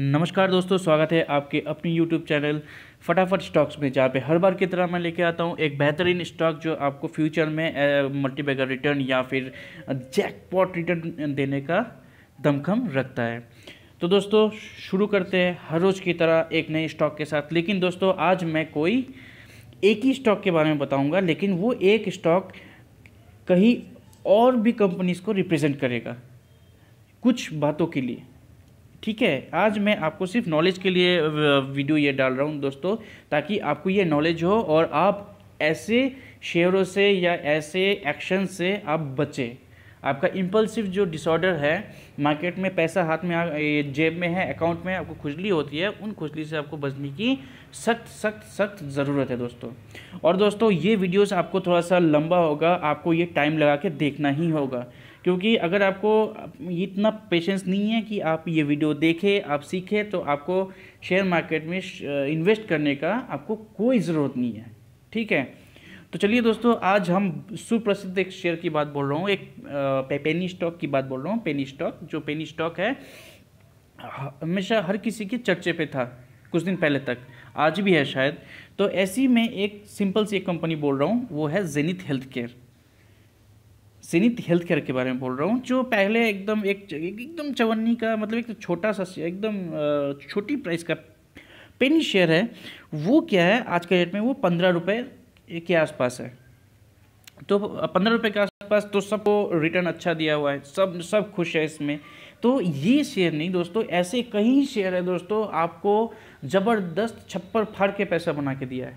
नमस्कार दोस्तों स्वागत है आपके अपनी यूट्यूब चैनल फटाफट स्टॉक्स में जहाँ पे हर बार की तरह मैं लेके आता हूँ एक बेहतरीन स्टॉक जो आपको फ्यूचर में मल्टीबैगर रिटर्न या फिर जैकपॉट रिटर्न देने का दमखम रखता है तो दोस्तों शुरू करते हैं हर रोज़ की तरह एक नए स्टॉक के साथ लेकिन दोस्तों आज मैं कोई एक ही स्टॉक के बारे में बताऊँगा लेकिन वो एक स्टॉक कहीं और भी कंपनीज़ को रिप्रेजेंट करेगा कुछ बातों के लिए ठीक है आज मैं आपको सिर्फ नॉलेज के लिए वीडियो ये डाल रहा हूँ दोस्तों ताकि आपको ये नॉलेज हो और आप ऐसे शेयरों से या ऐसे एक्शन से आप बचें आपका इम्पल्सिव जो डिसऑर्डर है मार्केट में पैसा हाथ में जेब में है अकाउंट में आपको खुजली होती है उन खुजली से आपको बचने की सख्त सख्त सख्त ज़रूरत है दोस्तों और दोस्तों ये वीडियोस आपको थोड़ा सा लंबा होगा आपको ये टाइम लगा के देखना ही होगा क्योंकि अगर आपको इतना पेशेंस नहीं है कि आप ये वीडियो देखें आप सीखें तो आपको शेयर मार्केट में इन्वेस्ट करने का आपको कोई ज़रूरत नहीं है ठीक है तो चलिए दोस्तों आज हम सुप्रसिद्ध एक शेयर की बात बोल रहा हूँ एक पेनी स्टॉक की बात बोल रहा हूँ पेनी स्टॉक जो पेनी स्टॉक है हमेशा हर किसी के चर्चे पे था कुछ दिन पहले तक आज भी है शायद तो ऐसी में एक सिंपल सी एक कंपनी बोल रहा हूँ वो है zenith health care zenith health care के बारे में बोल रहा हूँ जो पहले एकदम एक एकदम चवन्नी का मतलब एक छोटा सा एकदम छोटी प्राइस का पेनी शेयर है वो क्या है आज के डेट में वो पंद्रह रुपये के आसपास है तो पंद्रह रुपये के आसपास तो सबको रिटर्न अच्छा दिया हुआ है सब सब खुश है इसमें तो ये शेयर नहीं दोस्तों ऐसे कई शेयर है दोस्तों आपको ज़बरदस्त छप्पर फाड़ के पैसा बना के दिया है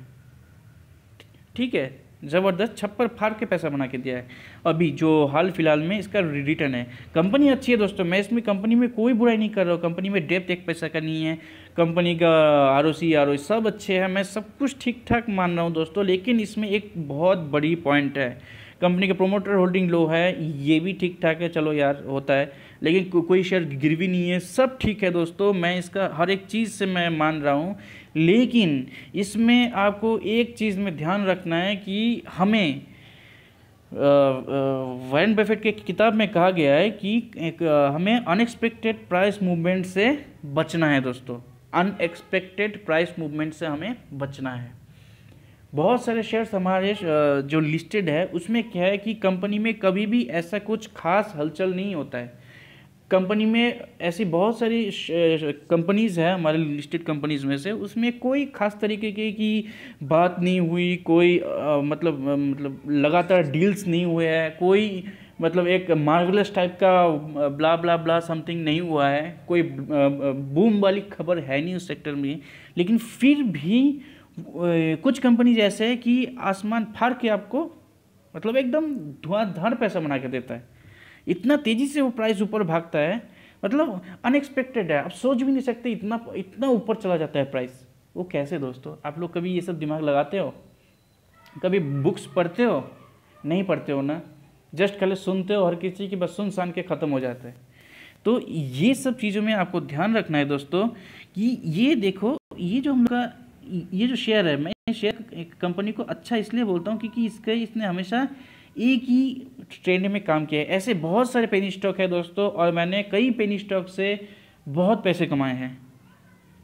ठीक है ज़बरदस्त छप्पर फाड़ के पैसा बना के दिया है अभी जो हाल फिलहाल में इसका रिटर्न है कंपनी अच्छी है दोस्तों मैं इसमें कंपनी में कोई बुराई नहीं कर रहा हूँ कंपनी में डेप्थ एक पैसा का नहीं है कंपनी का R O C R O सब अच्छे हैं मैं सब कुछ ठीक ठाक मान रहा हूँ दोस्तों लेकिन इसमें एक बहुत बड़ी पॉइंट है कंपनी का प्रोमोटर होल्डिंग लो है ये भी ठीक ठाक है चलो यार होता है लेकिन को, कोई शेयर गिर भी नहीं है सब ठीक है दोस्तों मैं इसका हर एक चीज़ से मैं मान रहा हूँ लेकिन इसमें आपको एक चीज़ में ध्यान रखना है कि हमें वैन बेफेट के किताब में कहा गया है कि एक, आ, हमें अनएक्सपेक्टेड प्राइस मूवमेंट से बचना है दोस्तों अनएक्सपेक्टेड प्राइस मूवमेंट से हमें बचना है बहुत सारे शेयर्स हमारे जो लिस्टेड है उसमें क्या है कि कंपनी में कभी भी ऐसा कुछ खास हलचल नहीं होता है कंपनी में ऐसी बहुत सारी कंपनीज़ है हमारे लिस्टेड कंपनीज़ में से उसमें कोई ख़ास तरीके की, की बात नहीं हुई कोई आ, मतलब मतलब लगातार डील्स नहीं हुए हैं कोई मतलब एक मार्वलस टाइप का ब्ला ब्ला ब्ला समथिंग नहीं हुआ है कोई बूम वाली खबर है नहीं उस सेक्टर में लेकिन फिर भी कुछ कंपनीज ऐसे है कि आसमान फाड़ के आपको मतलब एकदम धुआंधार पैसा बना के देता है इतना तेज़ी से वो प्राइस ऊपर भागता है मतलब अनएक्सपेक्टेड है आप सोच भी नहीं सकते इतना इतना ऊपर चला जाता है प्राइस वो कैसे दोस्तों आप लोग कभी ये सब दिमाग लगाते हो कभी बुक्स पढ़ते हो नहीं पढ़ते हो ना जस्ट खाले सुनते हो हर किसी की बस सुन सान के ख़त्म हो जाते हैं तो ये सब चीज़ों में आपको ध्यान रखना है दोस्तों कि ये देखो ये जो हम का ये जो शेयर है मैं शेयर कंपनी को अच्छा इसलिए बोलता हूँ क्योंकि इसके इसने हमेशा एक ही ट्रेंड में काम किया है ऐसे बहुत सारे पेनी स्टॉक है दोस्तों और मैंने कई पेनी स्टॉक से बहुत पैसे कमाए हैं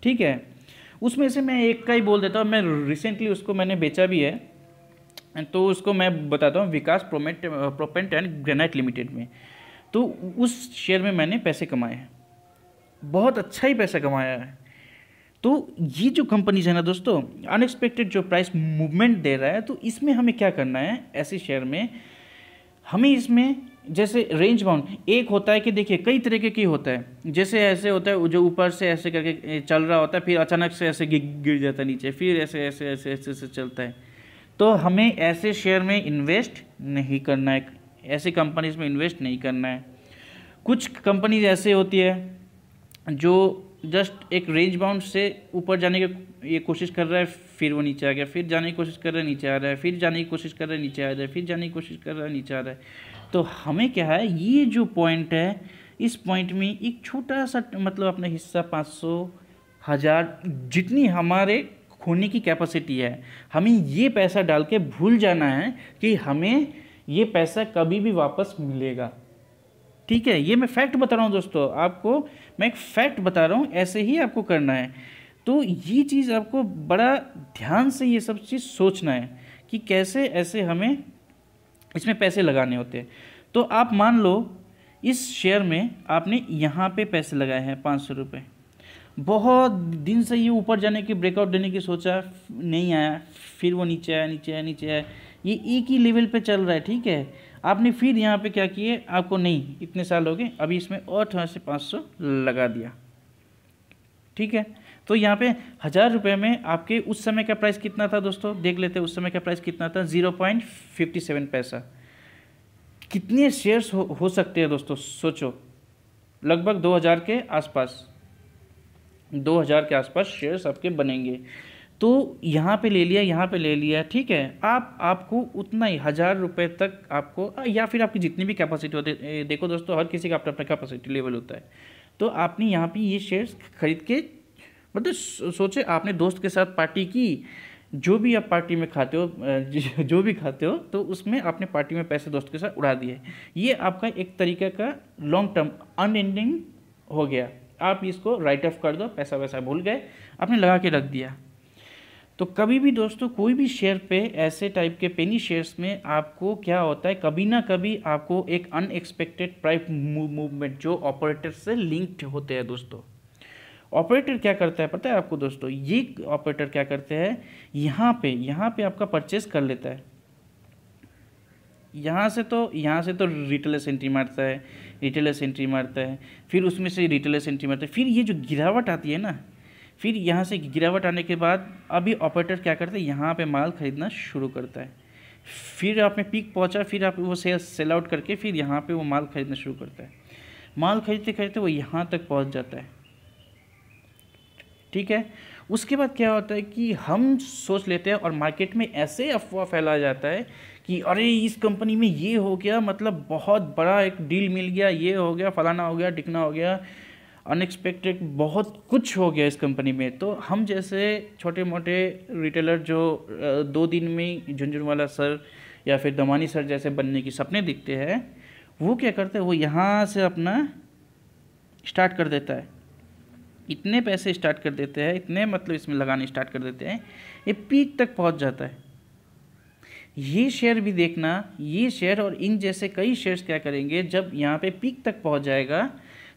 ठीक है उसमें से मैं एक का ही बोल देता हूँ मैं रिसेंटली उसको मैंने बेचा भी है तो उसको मैं बताता हूँ विकास प्रोमेट प्रोपेंट एंड ग्रेनाइट लिमिटेड में तो उस शेयर में मैंने पैसे कमाए हैं बहुत अच्छा ही पैसा कमाया है तो ये जो कंपनीज है ना दोस्तों अनएक्सपेक्टेड जो प्राइस मूवमेंट दे रहा है तो इसमें हमें क्या करना है ऐसे शेयर में हमें इसमें जैसे रेंज बाउंड एक होता है कि देखिए कई तरीके की होता है जैसे ऐसे होता है जो ऊपर से ऐसे करके चल रहा होता है फिर अचानक से ऐसे गिर जाता है नीचे फिर ऐसे ऐसे ऐसे ऐसे ऐसे चलता है तो हमें ऐसे शेयर में इन्वेस्ट नहीं करना है ऐसी कंपनीज में इन्वेस्ट नहीं करना है कुछ कंपनीज ऐसे होती है जो जस्ट एक रेंज बाउंड से ऊपर जाने की ये कोशिश कर रहा है फिर वो नीचे आ गया फिर जाने की कोशिश कर रहा है नीचे आ रहा है फिर जाने की कोशिश कर रहा है नीचे आ रहा है फिर जाने की कोशिश कर रहा है नीचे आ रहा है तो हमें क्या है ये जो पॉइंट है इस पॉइंट में एक छोटा सा मतलब अपना हिस्सा पाँच सौ हज़ार जितनी हमारे खोने की कैपेसिटी है हमें ये पैसा डाल के भूल जाना है कि हमें ये पैसा कभी भी वापस मिलेगा ठीक है ये मैं फैक्ट बता रहा हूँ दोस्तों आपको मैं एक फैक्ट बता रहा हूँ ऐसे ही आपको करना है तो ये चीज़ आपको बड़ा ध्यान से ये सब चीज़ सोचना है कि कैसे ऐसे हमें इसमें पैसे लगाने होते हैं तो आप मान लो इस शेयर में आपने यहाँ पे पैसे लगाए हैं पाँच सौ रुपये बहुत दिन से ये ऊपर जाने की ब्रेकआउट देने की सोचा नहीं आया फिर वो नीचे आया नीचे आया नीचे आया ये एक ही लेवल पे चल रहा है ठीक है आपने फिर यहाँ पे क्या किए आपको नहीं इतने साल हो गए अभी इसमें और थोड़ा से पाँच सौ लगा दिया ठीक है तो यहाँ पे हज़ार रुपये में आपके उस समय का प्राइस कितना था दोस्तों देख लेते उस समय का प्राइस कितना था ज़ीरो पॉइंट फिफ्टी सेवन पैसा कितने शेयर्स हो, हो सकते हैं दोस्तों सोचो लगभग दो हज़ार के आसपास दो हज़ार के आसपास शेयर्स आपके बनेंगे तो यहाँ पे ले लिया यहाँ पे ले लिया ठीक है आप आपको उतना ही हज़ार रुपये तक आपको या फिर आपकी जितनी भी कैपेसिटी होती है देखो दोस्तों हर किसी का अपना अपना कैपेसिटी लेवल होता है तो आपने यहाँ पे ये शेयर्स खरीद के मतलब सोचे आपने दोस्त के साथ पार्टी की जो भी आप पार्टी में खाते हो जो भी खाते हो तो उसमें आपने पार्टी में पैसे दोस्त के साथ उड़ा दिए ये आपका एक तरीके का लॉन्ग टर्म अनएंडिंग हो गया आप इसको राइट ऑफ कर दो पैसा वैसा भूल गए आपने लगा के रख दिया तो कभी भी दोस्तों कोई भी शेयर पे ऐसे टाइप के पेनी शेयर्स में आपको क्या होता है कभी ना कभी आपको एक अनएक्सपेक्टेड प्राइस मूवमेंट जो ऑपरेटर से लिंक्ड होते हैं दोस्तों ऑपरेटर क्या करता है पता है आपको दोस्तों ये ऑपरेटर क्या करते हैं यहाँ पे यहाँ पे आपका परचेस कर लेता है यहाँ से तो यहाँ से तो रिटेलर्स एंट्री मारता है रिटेलर्स एंट्री मारता है फिर उसमें से रिटेलर्स एंट्री मारता है फिर ये जो गिरावट आती है ना फिर यहाँ से गिरावट आने के बाद अभी ऑपरेटर क्या करते हैं यहाँ पे माल खरीदना शुरू करता है फिर आपने पीक पहुँचा फिर आप वो सेल सेल आउट करके फिर यहाँ पे वो माल खरीदना शुरू करता है माल खरीदते खरीदते वो यहाँ तक पहुँच जाता है ठीक है उसके बाद क्या होता है कि हम सोच लेते हैं और मार्केट में ऐसे अफवाह फैला जाता है कि अरे इस कंपनी में ये हो गया मतलब बहुत बड़ा एक डील मिल गया ये हो गया फलाना हो गया टिकना हो गया अनएक्सपेक्टेड बहुत कुछ हो गया इस कंपनी में तो हम जैसे छोटे मोटे रिटेलर जो दो दिन में झुंझुनवाला सर या फिर दमानी सर जैसे बनने की सपने दिखते हैं वो क्या करते हैं वो यहाँ से अपना स्टार्ट कर देता है इतने पैसे स्टार्ट कर देते हैं इतने मतलब इसमें लगाने स्टार्ट कर देते हैं ये पीक तक पहुँच जाता है ये शेयर भी देखना ये शेयर और इन जैसे कई शेयर्स क्या करेंगे जब यहाँ पे पीक तक पहुँच जाएगा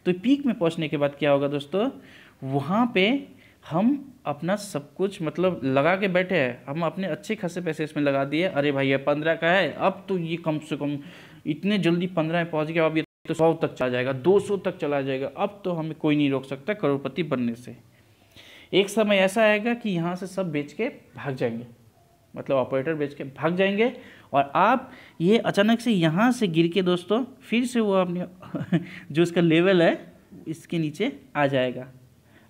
तो पीक में पहुंचने के बाद क्या होगा दोस्तों वहाँ पे हम अपना सब कुछ मतलब लगा के बैठे हैं हम अपने अच्छे खासे पैसे इसमें लगा दिए अरे भाई ये पंद्रह का है अब तो ये कम से कम इतने जल्दी पंद्रह में पहुँच गया अब ये तो सौ तक चला जाएगा दो सौ तक चला जाएगा अब तो हमें कोई नहीं रोक सकता करोड़पति बनने से एक समय ऐसा आएगा कि यहाँ से सब बेच के भाग जाएंगे मतलब ऑपरेटर बेच के भाग जाएंगे और आप ये अचानक से यहाँ से गिर के दोस्तों फिर से वो अपने जो उसका लेवल है इसके नीचे आ जाएगा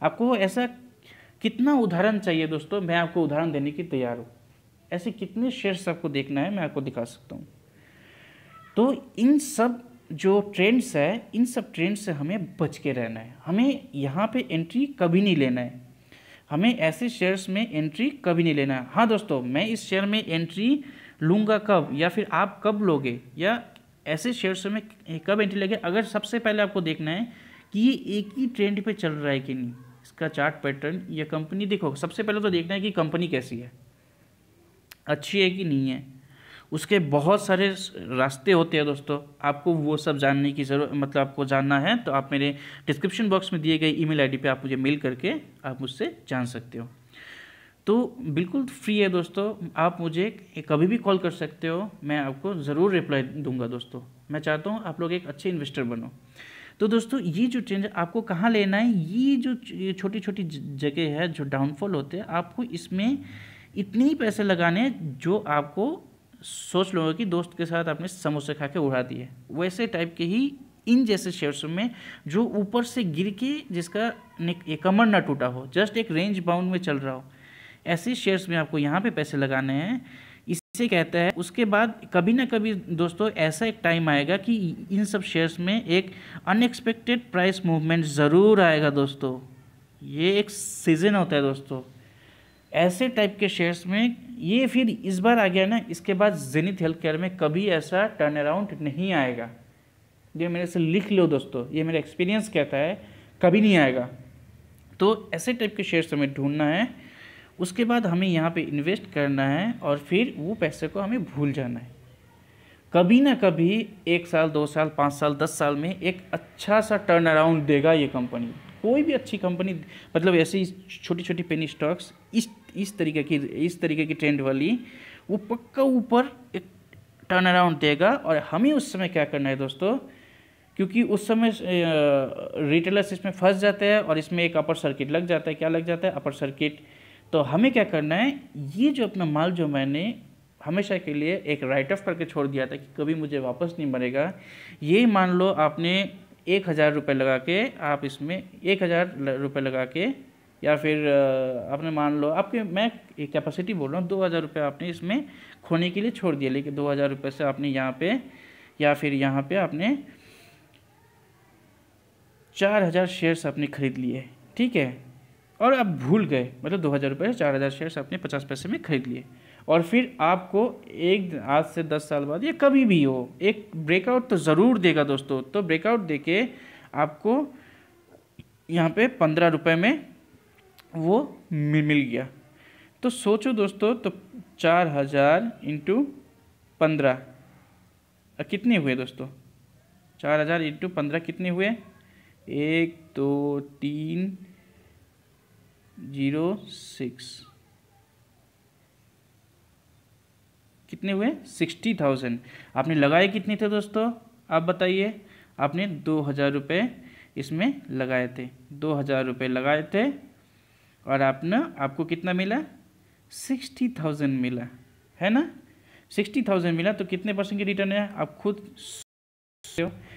आपको ऐसा कितना उदाहरण चाहिए दोस्तों मैं आपको उदाहरण देने की तैयार हूँ ऐसे कितने शेयर्स आपको देखना है मैं आपको दिखा सकता हूँ तो इन सब जो ट्रेंड्स है इन सब ट्रेंड्स से हमें बच के रहना है हमें यहाँ पे एंट्री कभी नहीं लेना है हमें ऐसे शेयर्स में एंट्री कभी नहीं लेना है हाँ दोस्तों मैं इस शेयर में एंट्री लूँगा कब या फिर आप कब लोगे या ऐसे शेयर्स में कब एंट्री लगे अगर सबसे पहले आपको देखना है कि ये एक ही ट्रेंड पे चल रहा है कि नहीं इसका चार्ट पैटर्न या कंपनी देखो सबसे पहले तो देखना है कि कंपनी कैसी है अच्छी है कि नहीं है उसके बहुत सारे रास्ते होते हैं दोस्तों आपको वो सब जानने की ज़रूरत मतलब आपको जानना है तो आप मेरे डिस्क्रिप्शन बॉक्स में दिए गए ईमेल आईडी पे आप मुझे मेल करके आप मुझसे जान सकते हो तो बिल्कुल फ्री है दोस्तों आप मुझे कभी भी कॉल कर सकते हो मैं आपको ज़रूर रिप्लाई दूंगा दोस्तों मैं चाहता हूँ आप लोग एक अच्छे इन्वेस्टर बनो तो दोस्तों ये जो चेंज आपको कहाँ लेना है ये जो छोटी छोटी जगह है जो डाउनफॉल होते हैं आपको इसमें इतने ही पैसे लगाने जो आपको सोच लो कि दोस्त के साथ आपने समोसे खा के उड़ा दिए वैसे टाइप के ही इन जैसे शेयर्स में जो ऊपर से गिर के जिसका कमर ना टूटा हो जस्ट एक रेंज बाउंड में चल रहा हो ऐसे शेयर्स में आपको यहाँ पे पैसे लगाने हैं इसे कहता है उसके बाद कभी ना कभी दोस्तों ऐसा एक टाइम आएगा कि इन सब शेयर्स में एक अनएक्सपेक्टेड प्राइस मूवमेंट ज़रूर आएगा दोस्तों ये एक सीज़न होता है दोस्तों ऐसे टाइप के शेयर्स में ये फिर इस बार आ गया ना इसके बाद जेनित हेल्थ केयर में कभी ऐसा टर्न अराउंड नहीं आएगा ये मेरे से लिख लो दोस्तों ये मेरा एक्सपीरियंस कहता है कभी नहीं आएगा तो ऐसे टाइप के शेयर्स हमें ढूंढना है उसके बाद हमें यहाँ पे इन्वेस्ट करना है और फिर वो पैसे को हमें भूल जाना है कभी ना कभी एक साल दो साल पाँच साल दस साल में एक अच्छा सा टर्न अराउंड देगा ये कंपनी कोई भी अच्छी कंपनी मतलब ऐसी छोटी छोटी पेनी स्टॉक्स इस इस तरीके की इस तरीके की ट्रेंड वाली वो पक्का ऊपर एक टर्न अराउंड देगा और हमें उस समय क्या करना है दोस्तों क्योंकि उस समय रिटेलर्स इसमें फंस जाते हैं और इसमें एक अपर सर्किट लग जाता है क्या लग जाता है अपर सर्किट तो हमें क्या करना है ये जो अपना माल जो मैंने हमेशा के लिए एक राइट ऑफ करके छोड़ दिया था कि कभी मुझे वापस नहीं मरेगा ये मान लो आपने एक हज़ार रुपये लगा के आप इसमें एक हज़ार रुपये लगा के या फिर आपने मान लो आपके मैं कैपेसिटी बोल रहा हूँ दो हज़ार रुपये आपने इसमें खोने के लिए छोड़ दिया लेकिन दो हज़ार रुपये से आपने यहाँ पे या फिर यहाँ पे आपने चार हज़ार शेयर्स आपने ख़रीद लिए ठीक है और आप भूल गए मतलब दो हज़ार रुपये चार हज़ार शेयर्स आपने पचास पैसे में खरीद लिए और फिर आपको एक आज से दस साल बाद या कभी भी हो एक ब्रेकआउट तो ज़रूर देगा दोस्तों तो ब्रेकआउट दे के आपको यहाँ पे पंद्रह रुपये में वो मिल गया तो सोचो दोस्तों तो चार हज़ार इंटू पंद्रह कितने हुए दोस्तों चार हज़ार इंटू पंद्रह कितने हुए एक दो तो, तीन जीरो सिक्स कितने हुए सिक्सटी थाउजेंड आपने लगाए कितने थे दोस्तों आप बताइए आपने दो हज़ार रुपये इसमें लगाए थे दो हज़ार रुपये लगाए थे और आपने आपको कितना मिला सिक्सटी थाउजेंड मिला है ना सिक्सटी थाउजेंड मिला तो कितने परसेंट की रिटर्न है आप खुद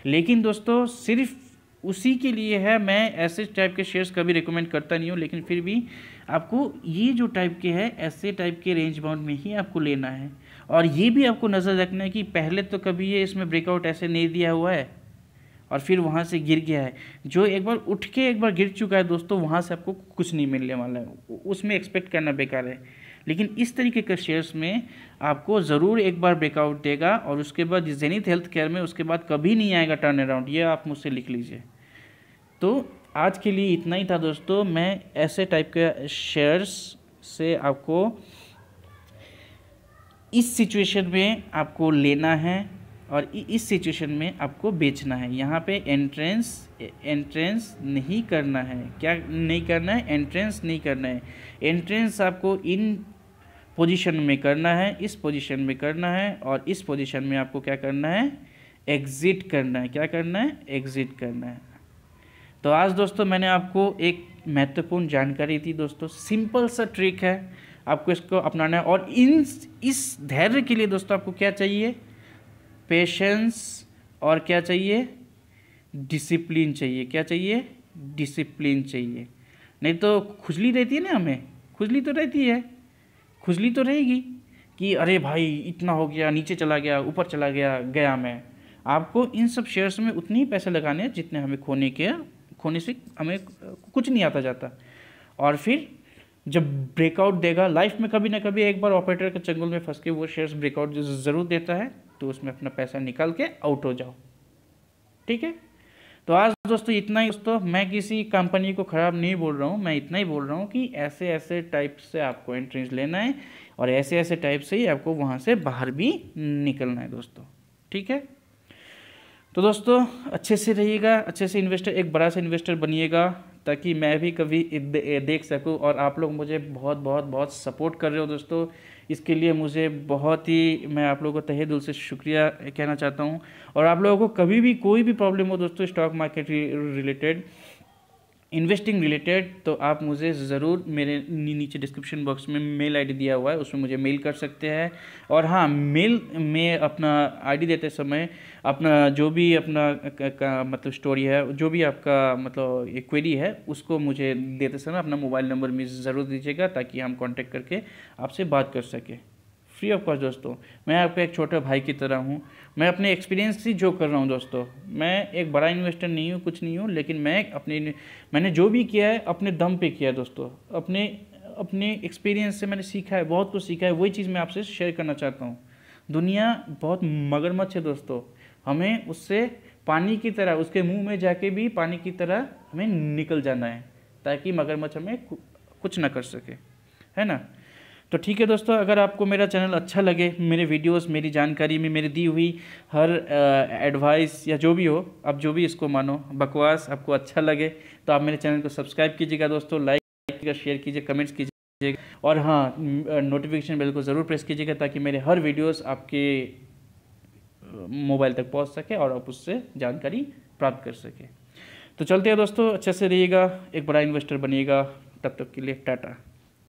लेकिन दोस्तों सिर्फ उसी के लिए है मैं ऐसे टाइप के शेयर्स कभी रिकमेंड करता नहीं हूँ लेकिन फिर भी आपको ये जो टाइप के है ऐसे टाइप के रेंज बाउंड में ही आपको लेना है और ये भी आपको नज़र रखना है कि पहले तो कभी ये इसमें ब्रेकआउट ऐसे नहीं दिया हुआ है और फिर वहाँ से गिर गया है जो एक बार उठ के एक बार गिर चुका है दोस्तों वहाँ से आपको कुछ नहीं मिलने वाला है उसमें एक्सपेक्ट करना बेकार है लेकिन इस तरीके के शेयर्स में आपको ज़रूर एक बार ब्रेकआउट देगा और उसके बाद जेनिथ हेल्थ केयर में उसके बाद कभी नहीं आएगा टर्न अराउंड ये आप मुझसे लिख लीजिए तो आज के लिए इतना ही था दोस्तों मैं ऐसे टाइप के शेयर्स से आपको इस सिचुएशन में आपको लेना है और इस सिचुएशन में आपको बेचना है यहाँ पे एंट्रेंस एंट्रेंस नहीं करना है क्या नहीं करना है एंट्रेंस नहीं करना है एंट्रेंस आपको इन पोजीशन में करना है इस पोजीशन में करना है और इस पोजीशन में आपको क्या करना है एग्ज़िट करना है क्या करना है एग्ज़िट करना है तो आज दोस्तों मैंने आपको एक महत्वपूर्ण जानकारी दी दोस्तों सिंपल सा ट्रिक है आपको इसको अपनाना है और इन इस धैर्य के लिए दोस्तों आपको क्या चाहिए पेशेंस और क्या चाहिए डिसिप्लिन चाहिए क्या चाहिए डिसिप्लिन चाहिए नहीं तो खुजली रहती है ना हमें खुजली तो रहती है खुजली तो रहेगी कि अरे भाई इतना हो गया नीचे चला गया ऊपर चला गया गया मैं आपको इन सब शेयर्स में उतने ही पैसे लगाने हैं जितने हमें खोने के खोने से हमें कुछ नहीं आता जाता और फिर जब ब्रेकआउट देगा लाइफ में कभी ना कभी एक बार ऑपरेटर के चंगुल में फंस के वो शेयर्स ब्रेकआउट ज़रूर देता है तो उसमें अपना पैसा निकाल के आउट हो जाओ ठीक है तो आज दोस्तों इतना ही दोस्तों मैं किसी कंपनी को ख़राब नहीं बोल रहा हूँ मैं इतना ही बोल रहा हूँ कि ऐसे ऐसे टाइप से आपको एंट्रेंस लेना है और ऐसे ऐसे टाइप से ही आपको वहाँ से बाहर भी निकलना है दोस्तों ठीक है तो दोस्तों अच्छे से रहिएगा अच्छे से इन्वेस्टर एक बड़ा सा इन्वेस्टर बनिएगा ताकि मैं भी कभी देख सकूं और आप लोग मुझे बहुत बहुत बहुत सपोर्ट कर रहे हो दोस्तों इसके लिए मुझे बहुत ही मैं आप लोगों को तहे दिल से शुक्रिया कहना चाहता हूं और आप लोगों को कभी भी कोई भी प्रॉब्लम हो दोस्तों stock market related investing related तो आप मुझे ज़रूर मेरे नीचे डिस्क्रिप्शन बॉक्स में मेल आईडी दिया हुआ है उसमें मुझे मेल कर सकते हैं और हाँ मेल में अपना आईडी देते समय अपना जो भी अपना का, का, मतलब स्टोरी है जो भी आपका मतलब क्वेरी है उसको मुझे देते समय अपना मोबाइल नंबर में ज़रूर दीजिएगा ताकि हम कॉन्टेक्ट करके आपसे बात कर सकें फ्री ऑफ कॉस्ट दोस्तों मैं आपके एक छोटे भाई की तरह हूँ मैं अपने एक्सपीरियंस से जो कर रहा हूँ दोस्तों मैं एक बड़ा इन्वेस्टर नहीं हूँ कुछ नहीं हूँ लेकिन मैं अपने मैंने जो भी किया है अपने दम पे किया है दोस्तों अपने अपने एक्सपीरियंस से मैंने सीखा है बहुत कुछ सीखा है वही चीज़ मैं आपसे शेयर करना चाहता हूँ दुनिया बहुत मगरमच्छ है दोस्तों हमें उससे पानी की तरह उसके मुंह में जाके भी पानी की तरह हमें निकल जाना है ताकि मगरमच्छ हमें कुछ ना कर सके है ना तो ठीक है दोस्तों अगर आपको मेरा चैनल अच्छा लगे मेरे वीडियोस मेरी जानकारी में मेरी दी हुई हर एडवाइस या जो भी हो आप जो भी इसको मानो बकवास आपको अच्छा लगे तो आप मेरे चैनल को सब्सक्राइब कीजिएगा दोस्तों लाइक कीजिएगा शेयर कीजिए कमेंट्स कीजिएगा और हाँ नोटिफिकेशन बिल को ज़रूर प्रेस कीजिएगा ताकि मेरे हर वीडियोज़ आपके मोबाइल तक पहुँच सके और आप उससे जानकारी प्राप्त कर सकें तो चलते हैं दोस्तों अच्छे से रहिएगा एक बड़ा इन्वेस्टर बनिएगा तब तक के लिए टाटा